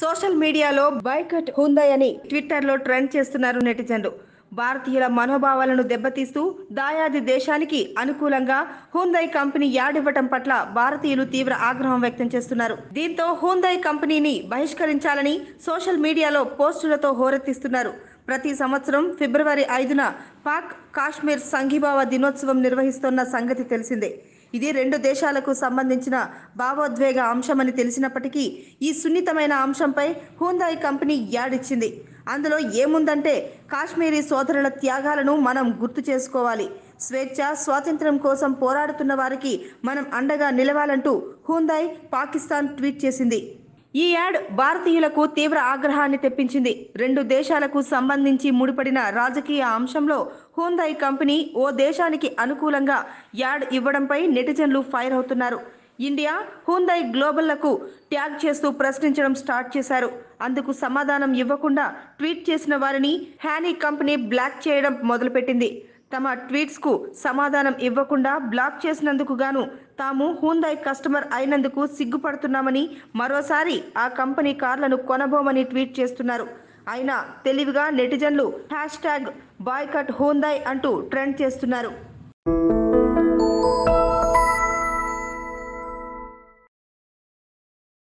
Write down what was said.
social మీడియాలో బైకట్ హుందయని ట్విట్టర్లో trend చేస్తున్నారు నెటిజన్లు భారతీయుల మనోభావాలను దెబ్బతీస్తూ దాయాది దేశానికి అనుకూలంగా హుందయ్ కంపెనీ యాడివ్వటం పట్ల భారతీయులు తీవ్ర ఆగ్రహం వ్యక్తం చేస్తున్నారు దీంతో హుందయ్ కంపెనీని బహిష్కరించాలని సోషల్ మీడియాలో పోస్టులతో హోరెత్తిస్తున్నారు ప్రతి సంవత్సరం ఫిబ్రవరి ఐదున పాక్ కాశ్మీర్ సంఘీభావ దినోత్సవం నిర్వహిస్తున్న సంగతి తెలిసిందే ఇది రెండు దేశాలకు సంబంధించిన భావోద్వేగ అంశమని తెలిసినప్పటికీ ఈ సున్నితమైన అంశంపై హుందాయ్ కంపెనీ యాడిచ్చింది అందులో ఏముందంటే కాశ్మీరీ సోదరుల త్యాగాలను మనం గుర్తు చేసుకోవాలి స్వేచ్ఛ స్వాతంత్ర్యం కోసం పోరాడుతున్న వారికి మనం అండగా నిలవాలంటూ హుందాయ్ పాకిస్తాన్ ట్వీట్ చేసింది ఈ యాడ్ భారతీయులకు తీవ్ర ఆగ్రహాన్ని తెప్పించింది రెండు దేశాలకు సంబంధించి ముడిపడిన రాజకీయ అంశంలో హుందాయ్ కంపెనీ ఓ దేశానికి అనుకూలంగా యాడ్ ఇవ్వడంపై నెటిజన్లు ఫైర్ అవుతున్నారు ఇండియా హుందాయ్ గ్లోబల్లకు ట్యాగ్ చేస్తూ ప్రశ్నించడం స్టార్ట్ చేశారు అందుకు సమాధానం ఇవ్వకుండా ట్వీట్ చేసిన వారిని హ్యానీ కంపెనీ బ్లాక్ చేయడం మొదలుపెట్టింది తమ ట్వీట్స్కు సమాధానం ఇవ్వకుండా బ్లాక్ చేసినందుకు గాను తాము హూందాయ్ కస్టమర్ అయినందుకు సిగ్గుపడుతున్నామని మరోసారి ఆ కంపెనీ కార్లను కొనబోమని ట్వీట్ చేస్తున్నారు అయినా తెలివిగా నెటిజన్లు హ్యాష్ ట్యాగ్ బాయ్కట్ హూందాయ్ అంటూ ట్రెండ్ చేస్తున్నారు